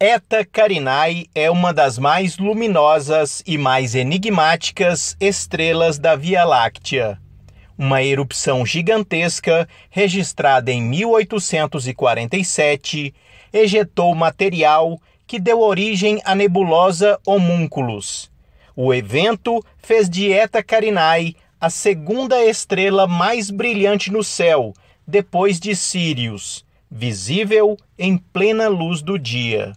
Eta Carinae é uma das mais luminosas e mais enigmáticas estrelas da Via Láctea. Uma erupção gigantesca, registrada em 1847, ejetou material que deu origem à nebulosa Homúnculos. O evento fez de Eta Carinae a segunda estrela mais brilhante no céu, depois de Sirius, visível em plena luz do dia.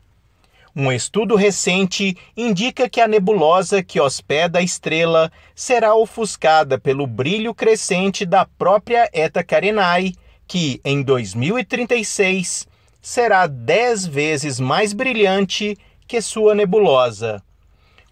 Um estudo recente indica que a nebulosa que hospeda a estrela será ofuscada pelo brilho crescente da própria Eta Carinae, que em 2036 será 10 vezes mais brilhante que sua nebulosa.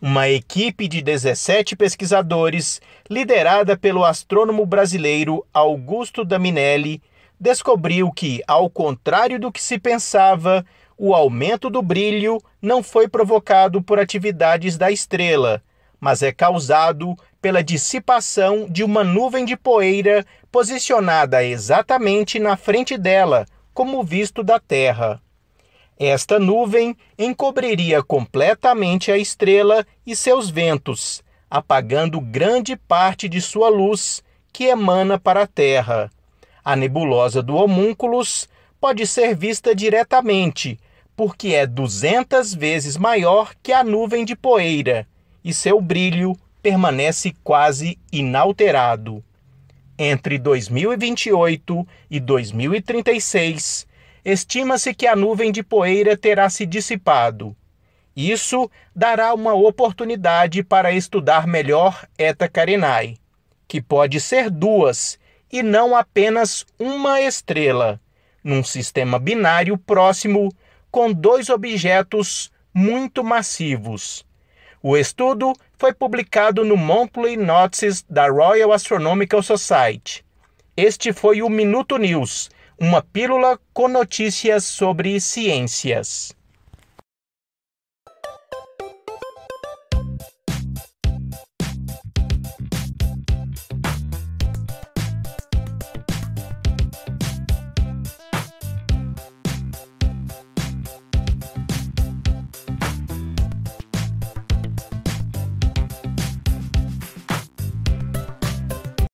Uma equipe de 17 pesquisadores, liderada pelo astrônomo brasileiro Augusto Daminelli, descobriu que, ao contrário do que se pensava, o aumento do brilho não foi provocado por atividades da estrela, mas é causado pela dissipação de uma nuvem de poeira posicionada exatamente na frente dela, como visto da Terra. Esta nuvem encobriria completamente a estrela e seus ventos, apagando grande parte de sua luz que emana para a Terra. A nebulosa do homúnculos pode ser vista diretamente porque é 200 vezes maior que a nuvem de poeira e seu brilho permanece quase inalterado. Entre 2028 e 2036, estima-se que a nuvem de poeira terá se dissipado. Isso dará uma oportunidade para estudar melhor Eta Carinae, que pode ser duas e não apenas uma estrela, num sistema binário próximo com dois objetos muito massivos. O estudo foi publicado no Monthly Notices da Royal Astronomical Society. Este foi o Minuto News, uma pílula com notícias sobre ciências.